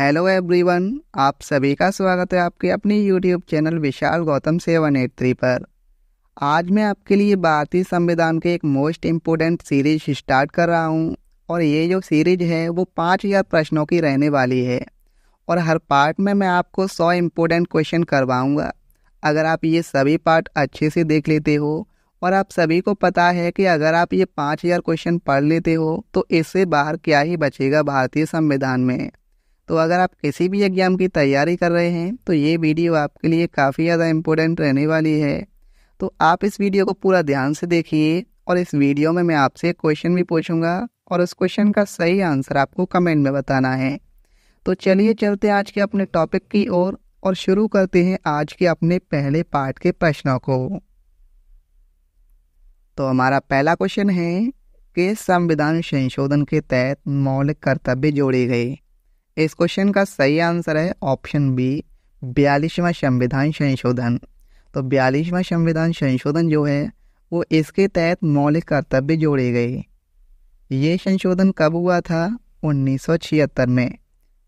Hello everyone आप सभी का स्वागत है आपके अपने YouTube channel Vishal Gautam seven eight three पर आज मैं आपके लिए भारतीय संविधान के एक मोस्ट इम्पोर्टेंट सीरीज स्टार्ट कर रहा हूँ और ये जो सीरीज है वो पाँच हज़ार प्रश्नों की रहने वाली है और हर पार्ट में मैं आपको सौ इम्पोर्टेंट क्वेश्चन करवाऊँगा अगर आप ये सभी पार्ट अच्छे से देख लेते हो और आप सभी को पता है कि अगर आप ये पाँच हज़ार क्वेश्चन पढ़ लेते हो तो इससे बाहर क्या ही बचेगा भारतीय संविधान में तो अगर आप किसी भी एग्ज़ाम की तैयारी कर रहे हैं तो ये वीडियो आपके लिए काफ़ी ज़्यादा इम्पोर्टेंट रहने वाली है तो आप इस वीडियो को पूरा ध्यान से देखिए और इस वीडियो में मैं आपसे एक क्वेश्चन भी पूछूंगा और उस क्वेश्चन का सही आंसर आपको कमेंट में बताना है तो चलिए चलते हैं आज के अपने टॉपिक की ओर और, और शुरू करते हैं आज के अपने पहले पार्ट के प्रश्नों को तो हमारा पहला क्वेश्चन है कि संविधान संशोधन के तहत मौलिक कर्तव्य जोड़े गए इस क्वेश्चन का सही आंसर है ऑप्शन बी बयालीसवां संविधान संशोधन तो बयालीसवां संविधान संशोधन जो है वो इसके तहत मौलिक कर्तव्य जोड़े गए ये संशोधन कब हुआ था 1976 में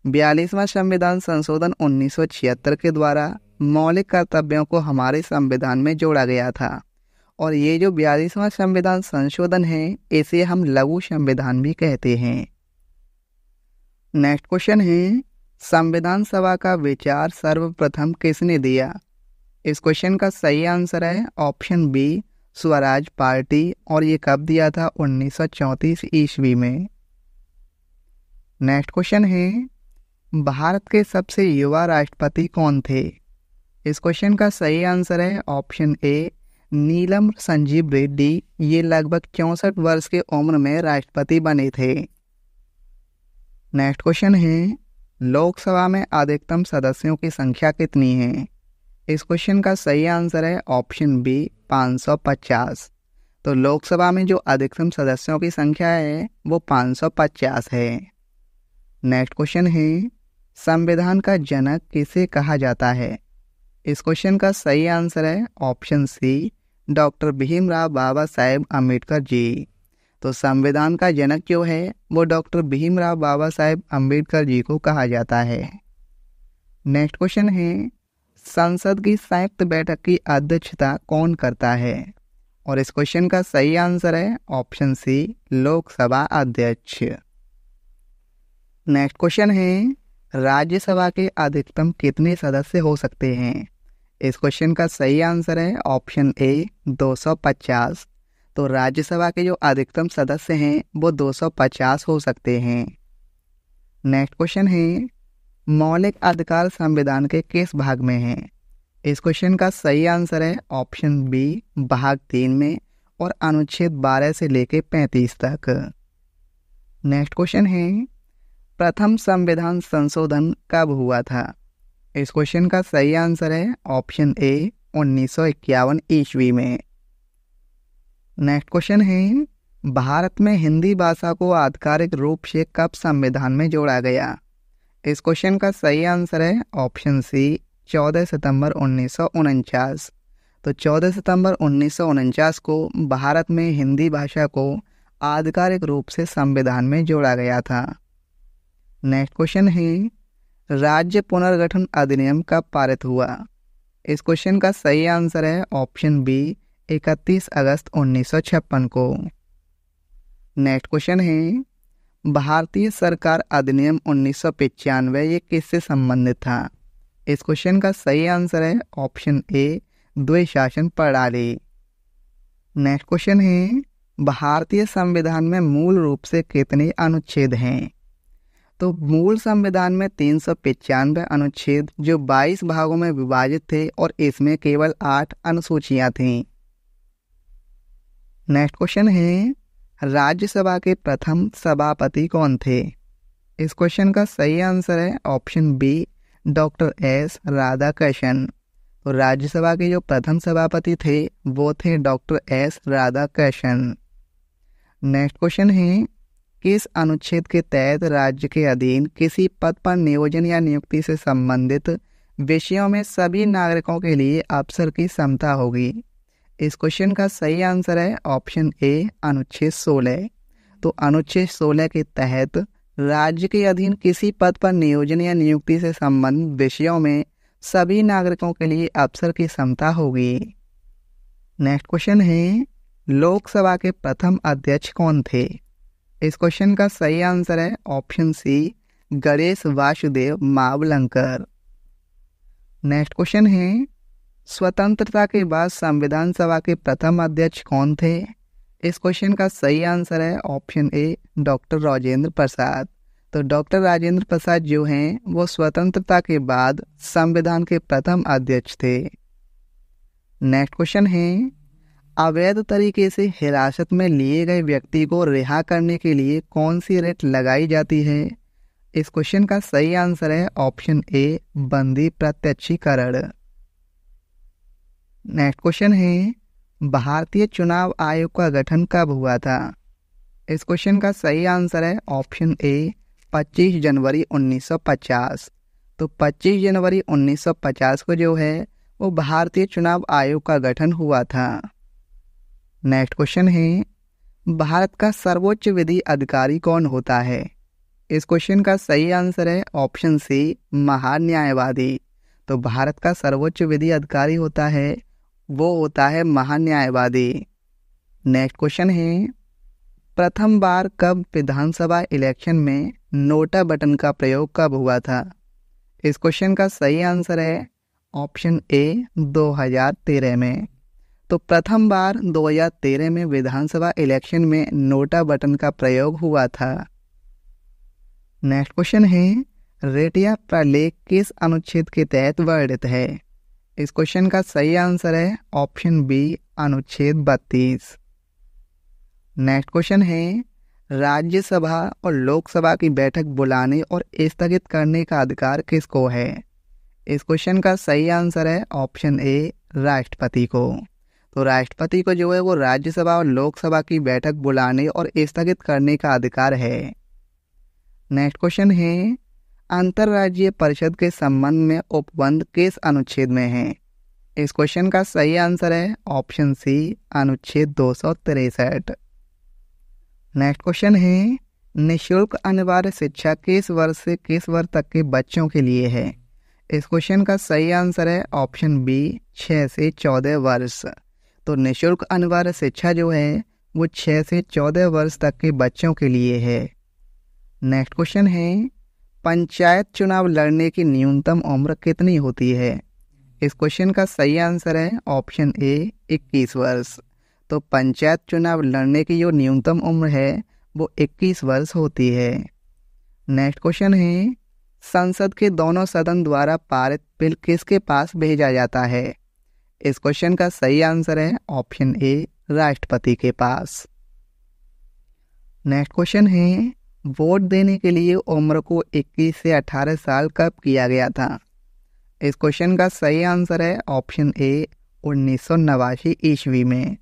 बयालीसवां संविधान संशोधन 1976 के द्वारा मौलिक कर्तव्यों को हमारे संविधान में जोड़ा गया था और ये जो बयालीसवां संविधान संशोधन है इसे हम लघु संविधान भी कहते हैं नेक्स्ट क्वेश्चन है संविधान सभा का विचार सर्वप्रथम किसने दिया इस क्वेश्चन का सही आंसर है ऑप्शन बी स्वराज पार्टी और ये कब दिया था 1934 ईस्वी में नेक्स्ट क्वेश्चन है भारत के सबसे युवा राष्ट्रपति कौन थे इस क्वेश्चन का सही आंसर है ऑप्शन ए नीलम संजीव रेड्डी ये लगभग चौंसठ वर्ष के उम्र में राष्ट्रपति बने थे नेक्स्ट क्वेश्चन है लोकसभा में अधिकतम सदस्यों की संख्या कितनी है इस क्वेश्चन का सही आंसर है ऑप्शन बी 550 तो लोकसभा में जो अधिकतम सदस्यों की संख्या है वो 550 है नेक्स्ट क्वेश्चन है संविधान का जनक किसे कहा जाता है इस क्वेश्चन का सही आंसर है option C doctor Bhimrao Baba Saheb Ambedkar ji तो संविधान का जनक जो है वो डॉक्टर भीमराव बाबा साहेब अम्बेडकर जी को कहा जाता है नेक्स्ट क्वेश्चन है संसद की संयुक्त बैठक की अध्यक्षता कौन करता है और इस क्वेश्चन का सही आंसर है ऑप्शन सी लोकसभा अध्यक्ष नेक्स्ट क्वेश्चन है राज्यसभा के अधिकतम कितने सदस्य हो सकते हैं इस क्वेश्चन का सही आंसर है ऑप्शन ए तो राज्यसभा के जो अधिकतम सदस्य हैं वो 250 हो सकते हैं नेक्स्ट क्वेश्चन है मौलिक अधिकार संविधान के किस भाग में है इस क्वेश्चन का सही आंसर है ऑप्शन बी भाग तीन में और अनुच्छेद 12 से लेकर 35 तक नेक्स्ट क्वेश्चन है प्रथम संविधान संशोधन कब हुआ था इस क्वेश्चन का सही आंसर है ऑप्शन ए उन्नीस सौ ईस्वी में नेक्स्ट क्वेश्चन है भारत में हिंदी भाषा को आधिकारिक रूप से कब संविधान में जोड़ा गया इस क्वेश्चन का सही आंसर है ऑप्शन सी चौदह सितंबर उन्नीस तो चौदह सितंबर उन्नीस को भारत में हिंदी भाषा को आधिकारिक रूप से संविधान में जोड़ा गया था नेक्स्ट क्वेश्चन है राज्य पुनर्गठन अधिनियम कब पारित हुआ इस क्वेश्चन का सही आंसर है ऑप्शन बी इकतीस अगस्त छप्पन को नेक्स्ट क्वेश्चन है भारतीय सरकार अधिनियम उन्नीस सौ ये किससे संबंधित था इस क्वेश्चन का सही आंसर है ऑप्शन ए द्विशासन शासन प्रणाली नेक्स्ट क्वेश्चन है भारतीय संविधान में मूल रूप से कितने अनुच्छेद हैं तो मूल संविधान में तीन सौ पचानवे अनुच्छेद जो 22 भागों में विभाजित थे और इसमें केवल आठ अनुसूचियां थीं नेक्स्ट क्वेश्चन है राज्यसभा के प्रथम सभापति कौन थे इस क्वेश्चन का सही आंसर है option B doctor S Radhakrishna तो राज्यसभा के जो प्रथम सभापति थे वो थे doctor S Krishna next question है किस अनुच्छेद के तहत राज्य के अधीन किसी पद पर नियोजन या नियुक्ति से संबंधित विषयों में सभी नागरिकों के लिए अवसर की क्षमता होगी इस क्वेश्चन का सही आंसर है ऑप्शन ए अनुच्छेद सोलह तो अनुच्छेद सोलह के तहत राज्य के अधीन किसी पद पर नियोजन या नियुक्ति से संबंधित विषयों में सभी नागरिकों के लिए अवसर की क्षमता होगी नेक्स्ट क्वेश्चन है लोकसभा के प्रथम अध्यक्ष कौन थे इस क्वेश्चन का सही आंसर है option C Ganesh Vasudev Mavalankar next question है स्वतंत्रता के बाद संविधान सभा के प्रथम अध्यक्ष कौन थे इस क्वेश्चन का सही आंसर है option A doctor Rajendra Prasad तो डॉक्टर राजेंद्र प्रसाद जो हैं वो स्वतंत्रता के बाद संविधान के प्रथम अध्यक्ष थे नेक्स्ट क्वेश्चन है अवैध तरीके से हिरासत में लिए गए व्यक्ति को रिहा करने के लिए कौन सी रेट लगाई जाती है इस क्वेश्चन का सही आंसर है ऑप्शन ए बंदी प्रत्यक्षीकरण नेक्स्ट क्वेश्चन है भारतीय चुनाव आयोग का गठन कब हुआ था इस क्वेश्चन का सही आंसर है ऑप्शन ए 25 जनवरी 1950 तो 25 जनवरी 1950 को जो है वो भारतीय चुनाव आयोग का गठन हुआ था नेक्स्ट क्वेश्चन है भारत का सर्वोच्च विधि अधिकारी कौन होता है इस क्वेश्चन का सही आंसर है ऑप्शन सी महान्यायवादी तो भारत का सर्वोच्च विधि अधिकारी होता है वो होता है महान्यायवादी नेक्स्ट क्वेश्चन है प्रथम बार कब विधानसभा इलेक्शन में नोटा बटन का प्रयोग कब हुआ था इस क्वेश्चन का सही आंसर है ऑप्शन ए 2013 में तो प्रथम बार 2013 में विधानसभा इलेक्शन में नोटा बटन का प्रयोग हुआ था नेक्स्ट क्वेश्चन है रेटिया प्रलेख किस अनुच्छेद के तहत वर्णित है इस क्वेश्चन का सही आंसर है ऑप्शन बी अनुच्छेद बत्तीस नेक्स्ट क्वेश्चन है राज्यसभा और लोकसभा की बैठक बुलाने और स्थगित करने का अधिकार किसको है इस क्वेश्चन का सही आंसर है ऑप्शन ए राष्ट्रपति को तो राष्ट्रपति को जो है वो राज्यसभा और लोकसभा की बैठक बुलाने और स्थगित करने का अधिकार है नेक्स्ट क्वेश्चन है अंतर्राज्यीय परिषद के संबंध में उपबंध किस अनुच्छेद में है इस क्वेश्चन का सही आंसर है ऑप्शन सी अनुच्छेद दो सौ तिरसठ नेक्स्ट क्वेश्चन है निशुल्क अनिवार्य शिक्षा किस वर्ष से किस वर्ष तक के बच्चों के लिए है इस क्वेश्चन का सही आंसर है ऑप्शन बी छः से चौदह वर्ष तो निशुल्क अनिवार्य शिक्षा जो है वो छः से चौदह वर्ष तक के बच्चों के लिए है नेक्स्ट क्वेश्चन है पंचायत चुनाव लड़ने की न्यूनतम उम्र कितनी होती है इस क्वेश्चन का सही आंसर है ऑप्शन ए 21 वर्ष तो पंचायत चुनाव लड़ने की जो न्यूनतम उम्र है वो 21 वर्ष होती है नेक्स्ट क्वेश्चन है संसद के दोनों सदन द्वारा पारित बिल किसके पास भेजा जाता है इस क्वेश्चन का सही आंसर है ऑप्शन ए राष्ट्रपति के पास नेक्स्ट क्वेश्चन है वोट देने के लिए उम्र को 21 से 18 साल कब किया गया था इस क्वेश्चन का सही आंसर है ऑप्शन ए उन्नीस सौ नवासी ईस्वी में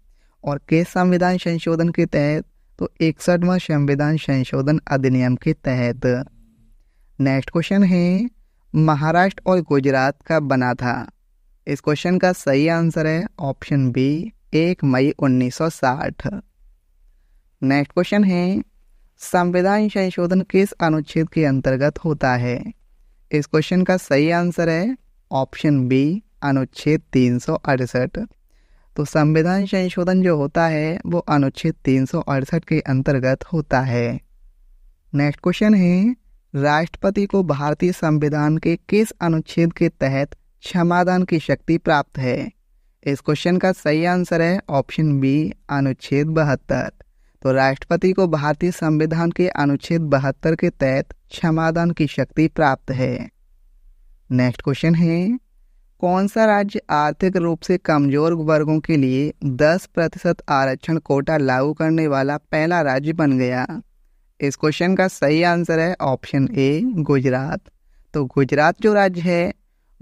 और किस संविधान संशोधन के तहत तो इकसठवा संविधान संशोधन अधिनियम के तहत नेक्स्ट क्वेश्चन है महाराष्ट्र और गुजरात का बना था इस क्वेश्चन का सही आंसर है ऑप्शन बी एक मई 1960 नेक्स्ट क्वेश्चन है संविधान संशोधन किस अनुच्छेद के अंतर्गत होता है इस क्वेश्चन का सही आंसर है ऑप्शन बी अनुच्छेद तीन सौ अड़सठ तो संविधान संशोधन जो होता है वो अनुच्छेद तीन सौ अड़सठ के अंतर्गत होता है नेक्स्ट क्वेश्चन है राष्ट्रपति को भारतीय संविधान के किस अनुच्छेद के तहत क्षमादान की शक्ति प्राप्त है इस क्वेश्चन का सही आंसर है ऑप्शन बी अनुच्छेद बहत्तर तो राष्ट्रपति को भारतीय संविधान के अनुच्छेद बहत्तर के तहत क्षमादान की शक्ति प्राप्त है नेक्स्ट क्वेश्चन है कौन सा राज्य आर्थिक रूप से कमजोर वर्गों के लिए 10 प्रतिशत आरक्षण कोटा लागू करने वाला पहला राज्य बन गया इस क्वेश्चन का सही आंसर है ऑप्शन ए गुजरात तो गुजरात जो राज्य है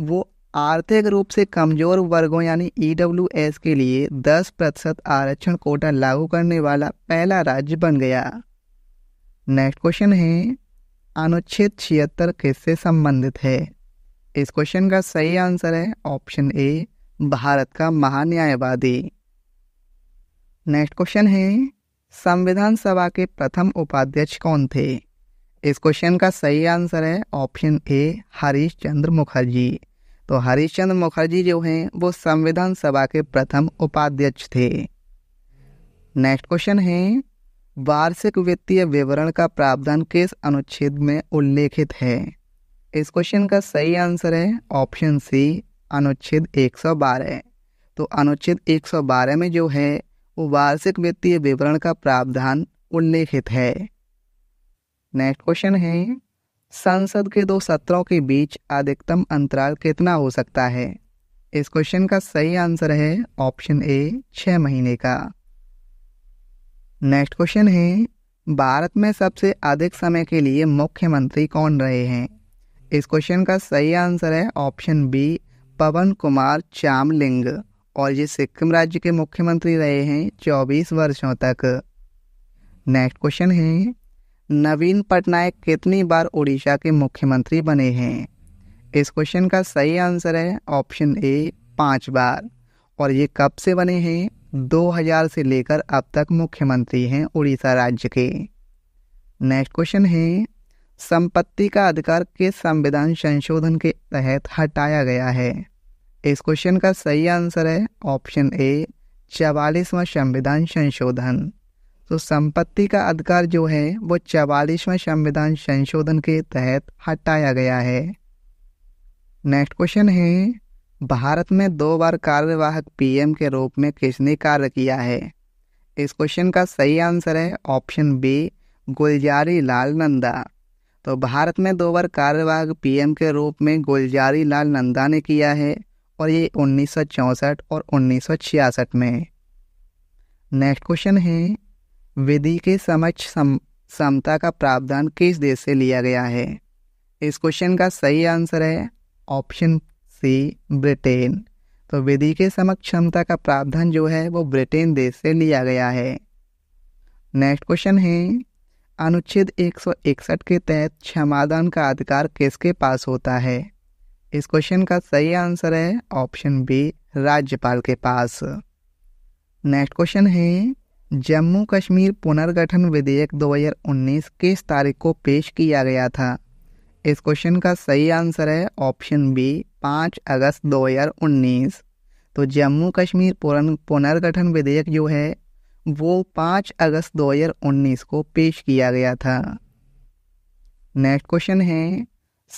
वो आर्थिक रूप से कमजोर वर्गों यानी ई e के लिए 10 प्रतिशत आरक्षण कोटा लागू करने वाला पहला राज्य बन गया नेक्स्ट क्वेश्चन है अनुच्छेद छिहत्तर किससे संबंधित है इस क्वेश्चन का सही आंसर है ऑप्शन ए भारत का महान्यायवादी नेक्स्ट क्वेश्चन है संविधान सभा के प्रथम उपाध्यक्ष कौन थे इस क्वेश्चन का सही आंसर है ऑप्शन ए हरीश चंद्र मुखर्जी तो हरिश्चंद्र मुखर्जी जो हैं वो संविधान सभा के प्रथम उपाध्यक्ष थे नेक्स्ट क्वेश्चन है वार्षिक वित्तीय विवरण का प्रावधान किस अनुच्छेद में उल्लेखित है इस क्वेश्चन का सही आंसर है ऑप्शन सी अनुच्छेद 112 तो अनुच्छेद 112 में जो है वो वार्षिक वित्तीय विवरण का प्रावधान उल्लेखित है नेक्स्ट क्वेश्चन है संसद के दो सत्रों के बीच अधिकतम अंतराल कितना हो सकता है इस क्वेश्चन का सही आंसर है ऑप्शन ए छः महीने का नेक्स्ट क्वेश्चन है भारत में सबसे अधिक समय के लिए मुख्यमंत्री कौन रहे हैं इस क्वेश्चन का सही आंसर है ऑप्शन बी पवन कुमार चामलिंग और ये सिक्किम राज्य के मुख्यमंत्री रहे हैं 24 वर्षों तक नेक्स्ट क्वेश्चन है नवीन पटनायक कितनी बार उड़ीसा के मुख्यमंत्री बने हैं इस क्वेश्चन का सही आंसर है ऑप्शन ए पाँच बार और ये कब से बने हैं 2000 से लेकर अब तक मुख्यमंत्री हैं उड़ीसा राज्य के नेक्स्ट क्वेश्चन है संपत्ति का अधिकार किस संविधान संशोधन के तहत हटाया गया है इस क्वेश्चन का सही आंसर है ऑप्शन ए चवालीसवां संविधान संशोधन तो संपत्ति का अधिकार जो है वो चवालीसवें संविधान संशोधन के तहत हटाया गया है नेक्स्ट क्वेश्चन है भारत में दो बार कार्यवाहक पीएम के रूप में किसने कार्य किया है इस क्वेश्चन का सही आंसर है ऑप्शन बी गुलजारी लाल नंदा तो भारत में दो बार कार्यवाहक पीएम के रूप में गुलजारी लाल नंदा ने किया है और ये उन्नीस और उन्नीस में नेक्स्ट क्वेश्चन है विधि के समक्ष सम, समता का प्रावधान किस देश से लिया गया है इस क्वेश्चन का सही आंसर है ऑप्शन सी ब्रिटेन तो विधि के समक्ष क्षमता का प्रावधान जो है वो ब्रिटेन देश से लिया गया है नेक्स्ट क्वेश्चन है अनुच्छेद 161 के तहत क्षमादान का अधिकार किसके पास होता है इस क्वेश्चन का सही आंसर है ऑप्शन बी राज्यपाल के पास नेक्स्ट क्वेश्चन है जम्मू कश्मीर पुनर्गठन विधेयक 2019 किस तारीख को पेश किया गया था इस क्वेश्चन का सही आंसर है ऑप्शन बी 5 अगस्त 2019 तो जम्मू कश्मीर पुनर्गठन विधेयक जो है वो 5 अगस्त 2019 को पेश किया गया था नेक्स्ट क्वेश्चन है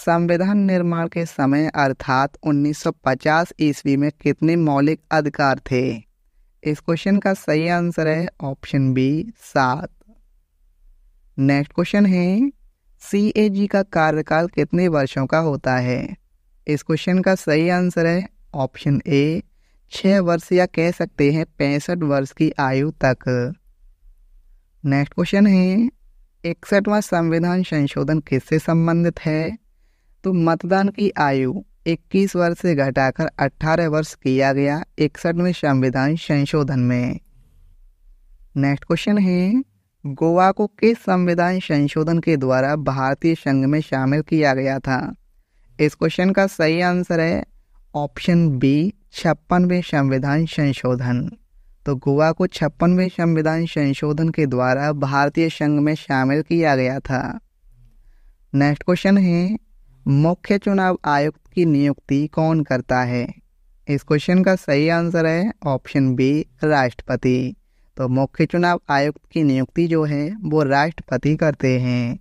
संविधान निर्माण के समय अर्थात 1950 ईस्वी में कितने मौलिक अधिकार थे इस क्वेश्चन का सही आंसर है ऑप्शन बी सात नेक्स्ट क्वेश्चन है सी ए जी का कार्यकाल कितने वर्षों का होता है इस क्वेश्चन का सही आंसर है ऑप्शन ए छः वर्ष या कह सकते हैं पैंसठ वर्ष की आयु तक नेक्स्ट क्वेश्चन है इकसठवां संविधान संशोधन किससे संबंधित है तो मतदान की आयु 21 वर्ष से घटाकर 18 वर्ष किया गया इकसठवें संविधान संशोधन में नेक्स्ट क्वेश्चन है गोवा को किस संविधान संशोधन के द्वारा भारतीय संघ में शामिल किया गया था इस क्वेश्चन का सही आंसर है ऑप्शन बी छप्पनवें संविधान संशोधन तो गोवा को छप्पनवें संविधान संशोधन के द्वारा भारतीय संघ में शामिल किया गया था नेक्स्ट क्वेश्चन है मुख्य चुनाव आयुक्त की नियुक्ति कौन करता है इस क्वेश्चन का सही आंसर है ऑप्शन बी राष्ट्रपति तो मुख्य चुनाव आयुक्त की नियुक्ति जो है वो राष्ट्रपति करते हैं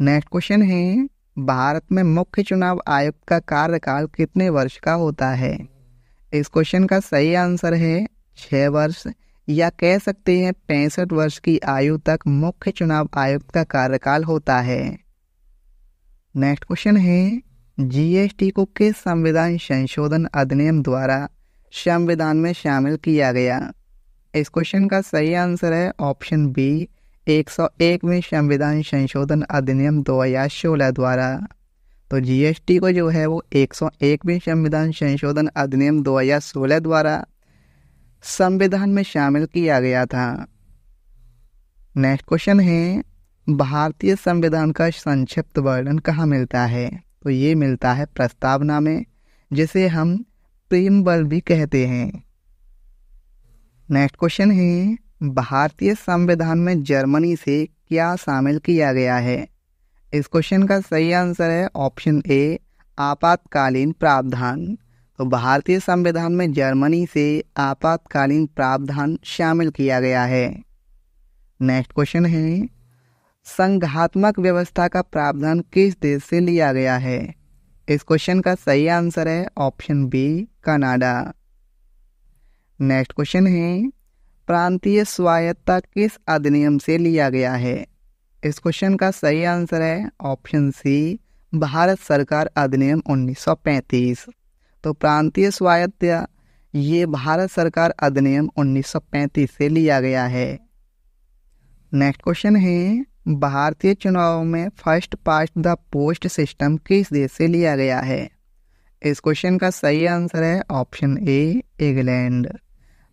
नेक्स्ट क्वेश्चन है भारत में मुख्य चुनाव आयुक्त का कार्यकाल कितने वर्ष का होता है इस क्वेश्चन का सही आंसर है छः वर्ष या कह सकते हैं पैंसठ वर्ष की आयु तक मुख्य चुनाव आयुक्त का कार्यकाल होता है नेक्स्ट क्वेश्चन है जीएसटी को किस संविधान संशोधन अधिनियम द्वारा संविधान में शामिल किया गया इस क्वेश्चन का सही आंसर है ऑप्शन बी एक में संविधान संशोधन अधिनियम 2016 द्वारा तो जीएसटी को जो है वो एक में संविधान संशोधन अधिनियम 2016 द्वारा संविधान में शामिल किया गया था नेक्स्ट क्वेश्चन है भारतीय संविधान का संक्षिप्त वर्णन कहाँ मिलता है तो ये मिलता है प्रस्तावना में जिसे हम प्रेम बल भी कहते हैं नेक्स्ट क्वेश्चन है भारतीय संविधान में जर्मनी से क्या शामिल किया गया है इस क्वेश्चन का सही आंसर है ऑप्शन ए आपातकालीन प्रावधान तो भारतीय संविधान में जर्मनी से आपातकालीन प्रावधान शामिल किया गया है नेक्स्ट क्वेश्चन है संघात्मक व्यवस्था का प्रावधान किस देश से लिया गया है इस क्वेश्चन का सही आंसर है option B Canada next question है प्रांतीय स्वायत्ता किस अधिनियम से लिया गया है इस क्वेश्चन का सही आंसर है ऑप्शन सी भारत सरकार अधिनियम 1935 तो प्रांतीय स्वायत्ता ये भारत सरकार अधिनियम 1935 से लिया गया है नेक्स्ट क्वेश्चन है भारतीय चुनाव में first past the post system किस देश से लिया गया है इस क्वेश्चन का सही आंसर है ऑप्शन ए इंग्लैंड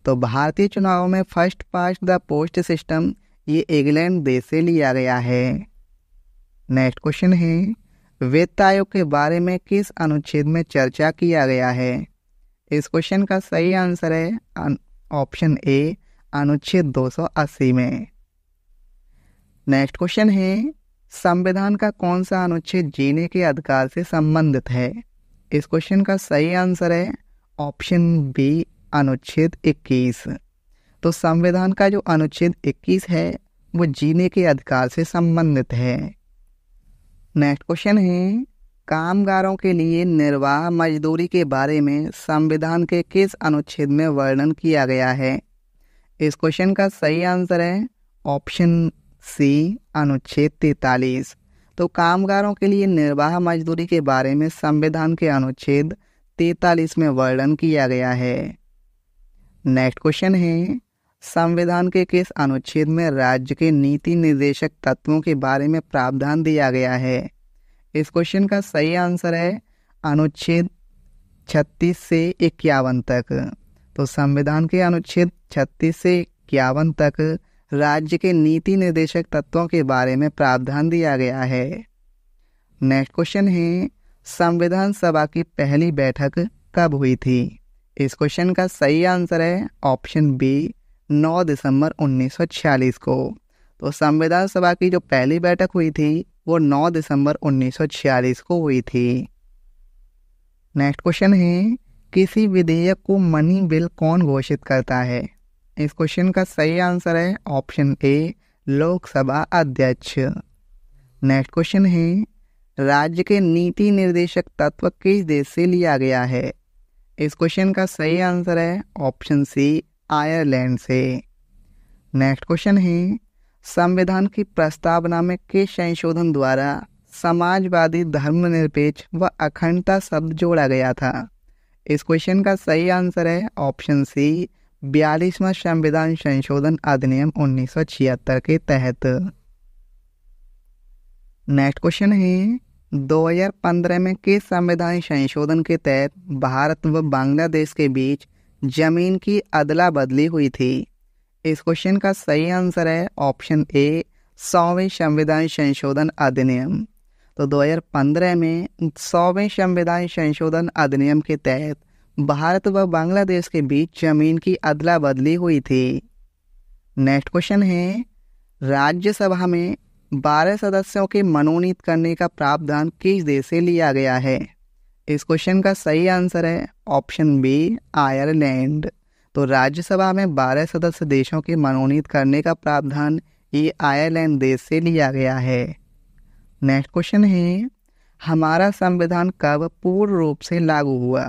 तो भारतीय चुनाव में first past the post system ये इंग्लैंड देश से लिया गया है नेक्स्ट क्वेश्चन है वित्त आयोग के बारे में किस अनुच्छेद में चर्चा किया गया है इस क्वेश्चन का सही आंसर है ऑप्शन ए अनुच्छेद 280 में नेक्स्ट क्वेश्चन है संविधान का कौन सा अनुच्छेद जीने के अधिकार से संबंधित है इस क्वेश्चन का सही आंसर है ऑप्शन बी अनुच्छेद 21 तो संविधान का जो अनुच्छेद 21 है वो जीने के अधिकार से संबंधित है नेक्स्ट क्वेश्चन है कामगारों के लिए निर्वाह मजदूरी के बारे में संविधान के किस अनुच्छेद में वर्णन किया गया है इस क्वेश्चन का सही आंसर है ऑप्शन सी अनुच्छेद तैतालीस तो कामगारों के लिए निर्वाह मजदूरी के बारे में संविधान के अनुच्छेद तैतालीस में वर्णन किया गया है नेक्स्ट क्वेश्चन है संविधान के किस अनुच्छेद में राज्य के नीति निर्देशक तत्वों के बारे में प्रावधान दिया गया है इस क्वेश्चन का सही आंसर है अनुच्छेद 36 से इक्यावन तक तो संविधान के अनुच्छेद 36 से इक्यावन तक राज्य के नीति निर्देशक तत्वों के बारे में प्रावधान दिया गया है नेक्स्ट क्वेश्चन है संविधान सभा की पहली बैठक कब हुई थी इस क्वेश्चन का सही आंसर है ऑप्शन बी 9 दिसंबर 1946 को तो संविधान सभा की जो पहली बैठक हुई थी वो 9 दिसंबर 1946 को हुई थी नेक्स्ट क्वेश्चन है किसी विधेयक को मनी बिल कौन घोषित करता है इस क्वेश्चन का सही आंसर है ऑप्शन ए लोकसभा अध्यक्ष नेक्स्ट क्वेश्चन है राज्य के नीति निर्देशक तत्व किस देश से लिया गया है इस क्वेश्चन का सही आंसर है ऑप्शन सी आयरलैंड से नेक्स्ट क्वेश्चन है संविधान की प्रस्तावना में किस संशोधन द्वारा समाजवादी धर्मनिरपेक्ष व अखंडता शब्द जोड़ा गया था इस क्वेश्चन का सही आंसर है ऑप्शन सी बयालीसवां संविधान संशोधन अधिनियम छिहत्तर के तहत नेक्स्ट क्वेश्चन है 2015 में किस संविधान संशोधन के तहत भारत व बांग्लादेश के बीच जमीन की अदला बदली हुई थी इस क्वेश्चन का सही आंसर है ऑप्शन ए सौवें संविधान संशोधन अधिनियम तो 2015 में सौवें संविधान संशोधन अधिनियम के तहत भारत व बांग्लादेश के बीच जमीन की अदला बदली हुई थी नेक्स्ट क्वेश्चन है राज्यसभा में बारह सदस्यों के मनोनीत करने का प्रावधान किस देश से लिया गया है इस क्वेश्चन का सही आंसर है ऑप्शन बी आयरलैंड तो राज्यसभा में बारह सदस्य देशों के मनोनीत करने का प्रावधान ये आयरलैंड देश से लिया गया है नेक्स्ट क्वेश्चन है हमारा संविधान कब पूर्ण रूप से लागू हुआ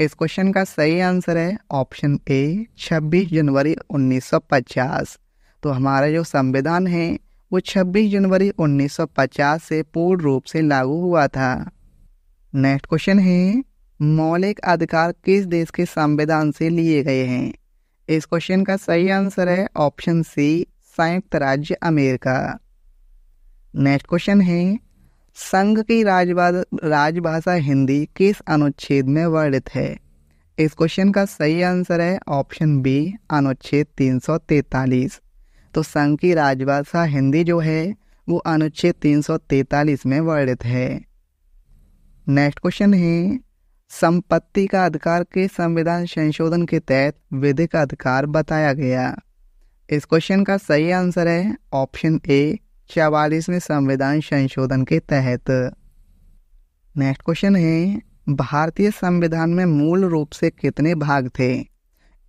इस क्वेश्चन का सही आंसर है ऑप्शन ए 26 जनवरी 1950 तो हमारा जो संविधान है वो 26 जनवरी 1950 से पूर्ण रूप से लागू हुआ था नेक्स्ट क्वेश्चन है मौलिक अधिकार किस देश के संविधान से लिए गए हैं इस क्वेश्चन का सही आंसर है ऑप्शन सी संयुक्त राज्य अमेरिका नेक्स्ट क्वेश्चन है संघ की राजभाषा हिंदी किस अनुच्छेद में वर्णित है इस क्वेश्चन का सही आंसर है ऑप्शन बी अनुच्छेद 343। तो संघ की राजभाषा हिंदी जो है वो अनुच्छेद 343 में वर्णित है नेक्स्ट क्वेश्चन है संपत्ति का अधिकार के संविधान संशोधन के तहत विधिक अधिकार बताया गया इस क्वेश्चन का सही आंसर है ऑप्शन ए चवालीसवें संविधान संशोधन के तहत नेक्स्ट क्वेश्चन है भारतीय संविधान में मूल रूप से कितने भाग थे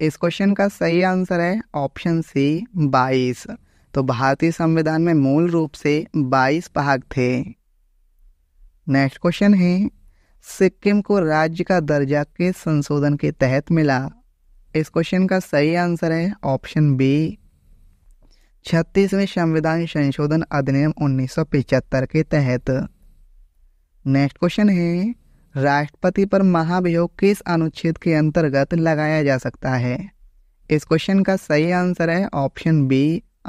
इस क्वेश्चन का सही आंसर है ऑप्शन सी बाईस तो भारतीय संविधान में मूल रूप से बाईस भाग थे नेक्स्ट क्वेश्चन है सिक्किम को राज्य का दर्जा किस संशोधन के तहत मिला इस क्वेश्चन का सही आंसर है ऑप्शन बी छत्तीसवें संविधान संशोधन अधिनियम उन्नीस के तहत नेक्स्ट क्वेश्चन है राष्ट्रपति पर महाभियोग किस अनुच्छेद के अंतर्गत लगाया जा सकता है इस क्वेश्चन का सही आंसर है ऑप्शन बी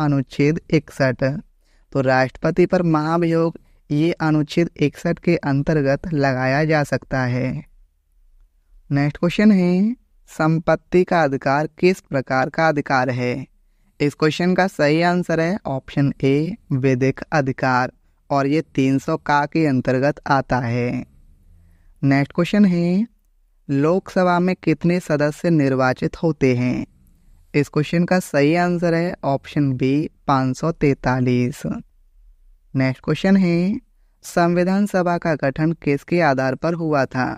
अनुच्छेद इकसठ तो राष्ट्रपति पर महाभियोग ये अनुच्छेद इकसठ के अंतर्गत लगाया जा सकता है नेक्स्ट क्वेश्चन है संपत्ति का अधिकार किस प्रकार का अधिकार है इस क्वेश्चन का सही आंसर है ऑप्शन ए वैदिक अधिकार और ये 300 का के अंतर्गत आता है नेक्स्ट क्वेश्चन है लोकसभा में कितने सदस्य निर्वाचित होते हैं इस क्वेश्चन का सही आंसर है ऑप्शन बी तैतालीस नेक्स्ट क्वेश्चन है संविधान सभा का गठन किसके आधार पर हुआ था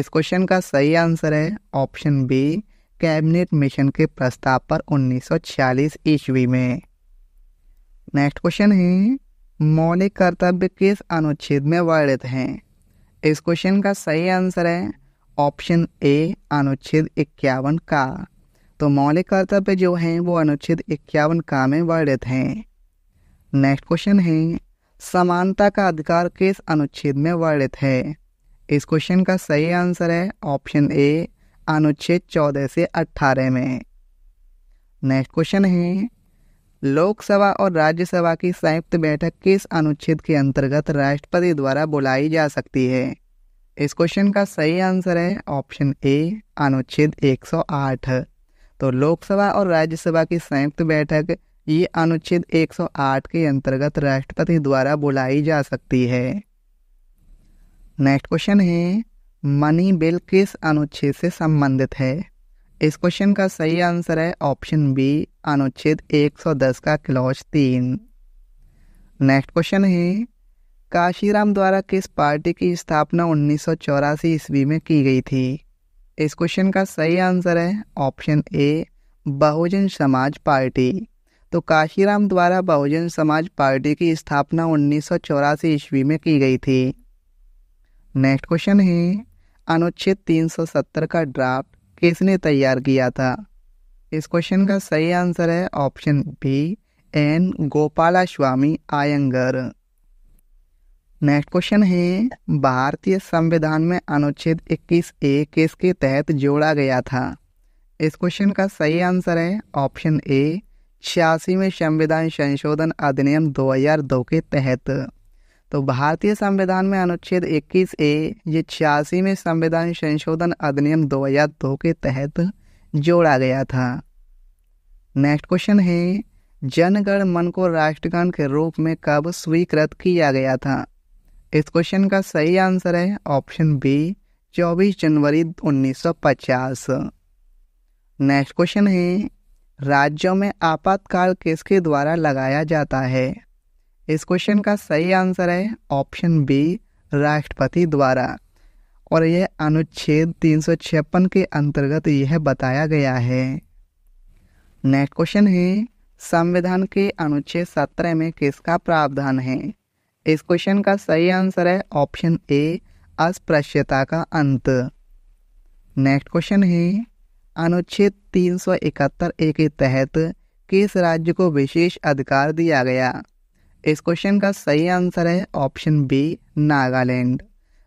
इस क्वेश्चन का सही आंसर है ऑप्शन बी कैबिनेट मिशन के प्रस्ताव पर 1946 ईस्वी में नेक्स्ट क्वेश्चन है मौलिक कर्तव्य किस अनुच्छेद में वर्णित हैं इस क्वेश्चन का सही आंसर है ऑप्शन ए अनुच्छेद इक्यावन का तो मौलिक कर्तव्य जो हैं वो अनुच्छेद इक्यावन का में वर्णित हैं नेक्स्ट क्वेश्चन है समानता का अधिकार किस अनुच्छेद में वर्णित है इस क्वेश्चन का सही आंसर है ऑप्शन ए अनुच्छेद चौदह से अट्ठारह में नेक्स्ट क्वेश्चन है लोकसभा और राज्यसभा की संयुक्त बैठक किस अनुच्छेद के अंतर्गत राष्ट्रपति द्वारा बुलाई जा सकती है इस क्वेश्चन का सही आंसर है ऑप्शन ए अनुच्छेद 108 तो लोकसभा और राज्यसभा की संयुक्त बैठक ये अनुच्छेद 108 के अंतर्गत राष्ट्रपति द्वारा बुलाई जा सकती है नेक्स्ट क्वेश्चन है मनी बिल किस अनुच्छेद से संबंधित है इस क्वेश्चन का सही आंसर है ऑप्शन बी अनुच्छेद 110 का क्लॉज तीन नेक्स्ट क्वेश्चन है काशीराम द्वारा किस पार्टी की स्थापना उन्नीस ईस्वी में की गई थी इस क्वेश्चन का सही आंसर है ऑप्शन ए बहुजन समाज पार्टी तो काशीराम द्वारा बहुजन समाज पार्टी की स्थापना उन्नीस ईस्वी में की गई थी नेक्स्ट क्वेश्चन है अनुच्छेद 370 का ड्राफ्ट किसने तैयार किया था इस क्वेश्चन का सही आंसर है option B N Gopalaswami Ayyangar next question है भारतीय संविधान में अनुच्छेद 21 ए किसके तहत जोड़ा गया था इस क्वेश्चन का सही आंसर है ऑप्शन ए छियासीवें संविधान संशोधन अधिनियम 2002 के तहत तो भारतीय संविधान में अनुच्छेद 21 ए ये छियासी में संविधान संशोधन अधिनियम 2002 के तहत जोड़ा गया था नेक्स्ट क्वेश्चन है जनगण मन को राष्ट्रगान के रूप में कब स्वीकृत किया गया था इस क्वेश्चन का सही आंसर है ऑप्शन बी 24 जनवरी 1950 नेक्स्ट क्वेश्चन है राज्यों में आपातकाल किसके द्वारा लगाया जाता है इस क्वेश्चन का सही आंसर है ऑप्शन बी राष्ट्रपति द्वारा और यह अनुच्छेद तीन के अंतर्गत यह बताया गया है नेक्स्ट क्वेश्चन है संविधान के अनुच्छेद सत्रह में किसका प्रावधान है इस क्वेश्चन का सही आंसर है ऑप्शन ए अस्पृश्यता का अंत नेक्स्ट क्वेश्चन है अनुच्छेद 371 ए के तहत किस राज्य को विशेष अधिकार दिया गया इस क्वेश्चन का सही आंसर है ऑप्शन बी नागालैंड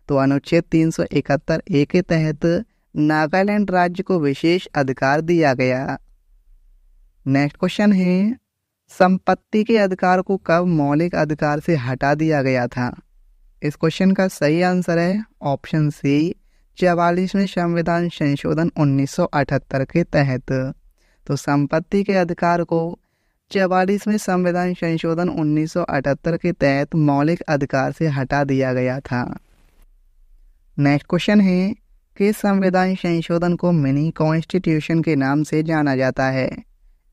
तो अनुच्छेद तीन ए के तहत नागालैंड राज्य को विशेष अधिकार दिया गया नेक्स्ट क्वेश्चन है संपत्ति के अधिकार को कब मौलिक अधिकार से हटा दिया गया था इस क्वेश्चन का सही आंसर है ऑप्शन सी चवालीसवें संविधान संशोधन 1978 के तहत तो संपत्ति के अधिकार को चवालीसवें संविधान संशोधन 1978 के तहत मौलिक अधिकार से हटा दिया गया था नेक्स्ट क्वेश्चन है कि संविधान संशोधन को मिनी कॉन्स्टिट्यूशन के नाम से जाना जाता है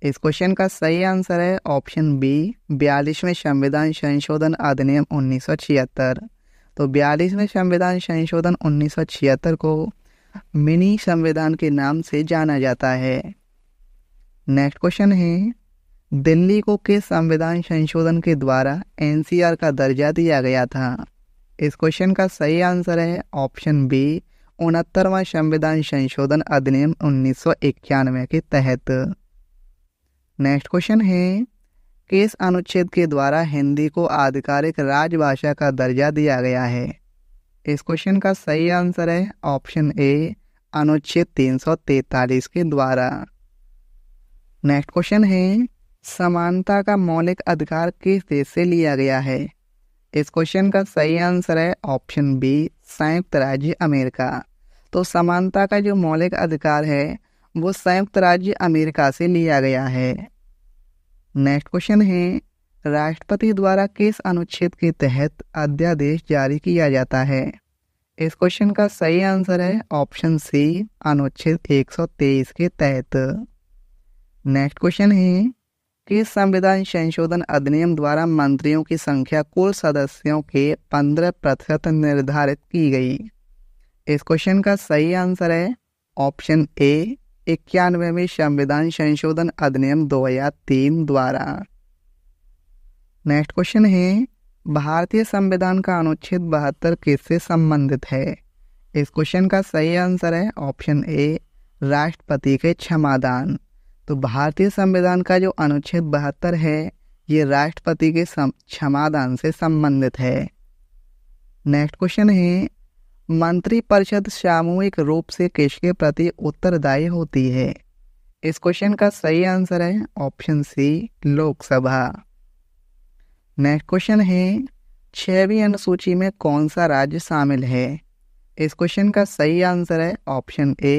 इस क्वेश्चन का सही आंसर है ऑप्शन बी बयालीसवें संविधान संशोधन अधिनियम उन्नीस तो बयालीसवें संविधान संशोधन उन्नीस को मिनी संविधान के नाम से जाना जाता है नेक्स्ट क्वेश्चन है दिल्ली को किस संविधान संशोधन के द्वारा एनसीआर का दर्जा दिया गया था इस क्वेश्चन का सही आंसर है ऑप्शन बी उनहत्तरवा संविधान संशोधन अधिनियम उन्नीस के तहत नेक्स्ट क्वेश्चन है किस अनुच्छेद के द्वारा हिंदी को आधिकारिक राजभाषा का दर्जा दिया गया है इस क्वेश्चन का सही आंसर है ऑप्शन ए अनुच्छेद 343 के द्वारा नेक्स्ट क्वेश्चन है समानता का मौलिक अधिकार किस देश से लिया गया है इस क्वेश्चन का सही आंसर है ऑप्शन बी संयुक्त राज्य अमेरिका तो समानता का जो मौलिक अधिकार है वो संयुक्त राज्य अमेरिका से लिया गया है नेक्स्ट क्वेश्चन है राष्ट्रपति द्वारा किस अनुच्छेद के तहत अध्यादेश जारी किया जाता है इस क्वेश्चन का सही आंसर है ऑप्शन सी अनुच्छेद 123 के तहत नेक्स्ट क्वेश्चन है इस संविधान संशोधन अधिनियम द्वारा मंत्रियों की संख्या कुल सदस्यों के पंद्रह प्रतिशत निर्धारित की गई इस क्वेश्चन का सही आंसर है ऑप्शन ए इक्यानवे में संविधान संशोधन अधिनियम 2003 द्वारा नेक्स्ट क्वेश्चन है भारतीय संविधान का अनुच्छेद बहत्तर किससे संबंधित है इस क्वेश्चन का सही आंसर है ऑप्शन ए राष्ट्रपति के क्षमादान तो भारतीय संविधान का जो अनुच्छेद बहत्तर है ये राष्ट्रपति के क्षमादान से संबंधित है नेक्स्ट क्वेश्चन है मंत्रिपरिषद सामूहिक रूप से किसके प्रति उत्तरदायी होती है इस क्वेश्चन का सही आंसर है option C Lok Sabha next question है छवीं अनुसूची में कौन सा राज्य शामिल है इस क्वेश्चन का सही आंसर है ऑप्शन ए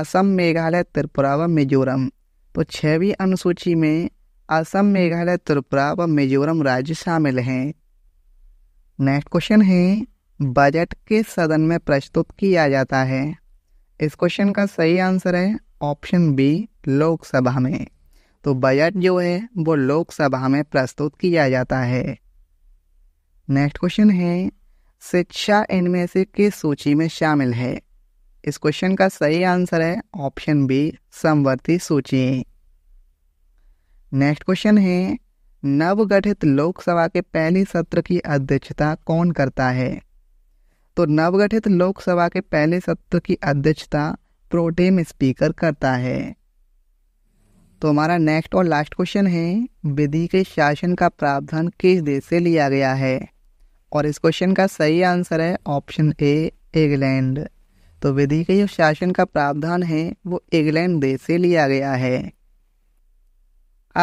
असम मेघालय त्रिपुरा व मिजोरम तो छवी अनुसूची में असम मेघालय त्रिपुरा व मिजोरम राज्य शामिल हैं नेक्स्ट क्वेश्चन है बजट के सदन में प्रस्तुत किया जाता है इस क्वेश्चन का सही आंसर है ऑप्शन बी लोकसभा में तो बजट जो है वो लोकसभा में प्रस्तुत किया जाता है नेक्स्ट क्वेश्चन है शिक्षा इनमें से किस सूची में शामिल है इस क्वेश्चन का सही आंसर है ऑप्शन बी समवर्ती सूची नेक्स्ट क्वेश्चन है नवगठित लोकसभा के पहले सत्र की अध्यक्षता कौन करता है तो नवगठित लोकसभा के पहले सत्र की अध्यक्षता प्रोटेम स्पीकर करता है तो हमारा नेक्स्ट और लास्ट क्वेश्चन है विधि के शासन का प्रावधान किस देश से लिया गया है और इस क्वेश्चन का सही आंसर है ऑप्शन ए इंग्लैंड तो विधि के जो शासन का प्रावधान है वो इंग्लैंड देश से लिया गया है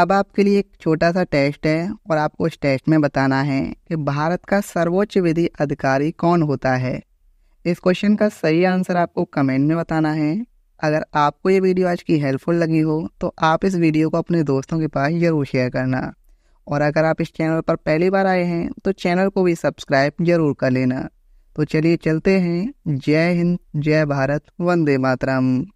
अब आपके लिए एक छोटा सा टेस्ट है और आपको इस टेस्ट में बताना है कि भारत का सर्वोच्च विधि अधिकारी कौन होता है इस क्वेश्चन का सही आंसर आपको कमेंट में बताना है अगर आपको ये वीडियो आज की हेल्पफुल लगी हो तो आप इस वीडियो को अपने दोस्तों के पास ज़रूर शेयर करना और अगर आप इस चैनल पर पहली बार आए हैं तो चैनल को भी सब्सक्राइब ज़रूर कर लेना तो चलिए चलते हैं जय हिंद जय भारत वंदे मातरम